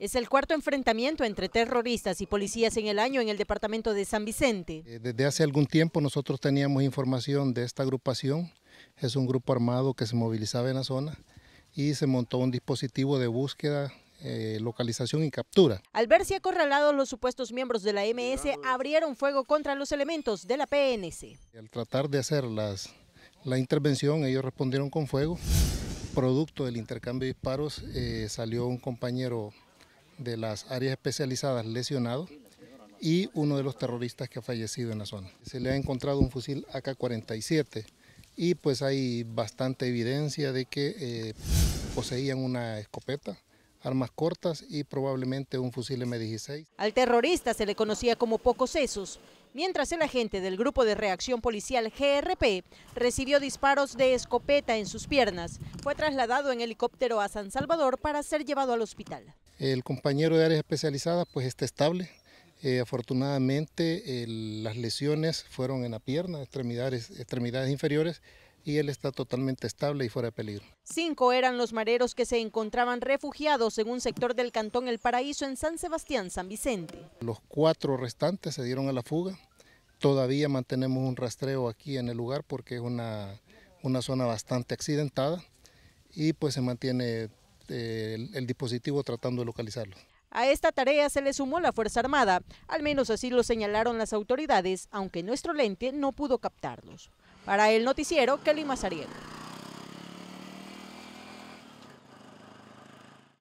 Es el cuarto enfrentamiento entre terroristas y policías en el año en el departamento de San Vicente. Eh, desde hace algún tiempo nosotros teníamos información de esta agrupación. Es un grupo armado que se movilizaba en la zona y se montó un dispositivo de búsqueda eh, localización y captura. Al ver si acorralados los supuestos miembros de la MS abrieron fuego contra los elementos de la PNC. Al tratar de hacer la intervención ellos respondieron con fuego. Producto del intercambio de disparos eh, salió un compañero de las áreas especializadas lesionado y uno de los terroristas que ha fallecido en la zona. Se le ha encontrado un fusil AK-47 y pues hay bastante evidencia de que eh, poseían una escopeta, armas cortas y probablemente un fusil M16. Al terrorista se le conocía como Pocos Sesos, mientras el agente del Grupo de Reacción Policial GRP recibió disparos de escopeta en sus piernas. Fue trasladado en helicóptero a San Salvador para ser llevado al hospital. El compañero de áreas especializadas pues está estable. Eh, afortunadamente las lesiones fueron en la pierna, extremidades, extremidades inferiores y él está totalmente estable y fuera de peligro. Cinco eran los mareros que se encontraban refugiados en un sector del Cantón El Paraíso en San Sebastián, San Vicente. Los cuatro restantes se dieron a la fuga. Todavía mantenemos un rastreo aquí en el lugar porque es una, una zona bastante accidentada y pues se mantiene este, el, dispositivo tratando de localizarlo. A esta tarea se le sumó la Fuerza Armada, al menos así lo señalaron las autoridades, aunque nuestro lente no pudo captarlos. Para el noticiero, Kelly Mazariego.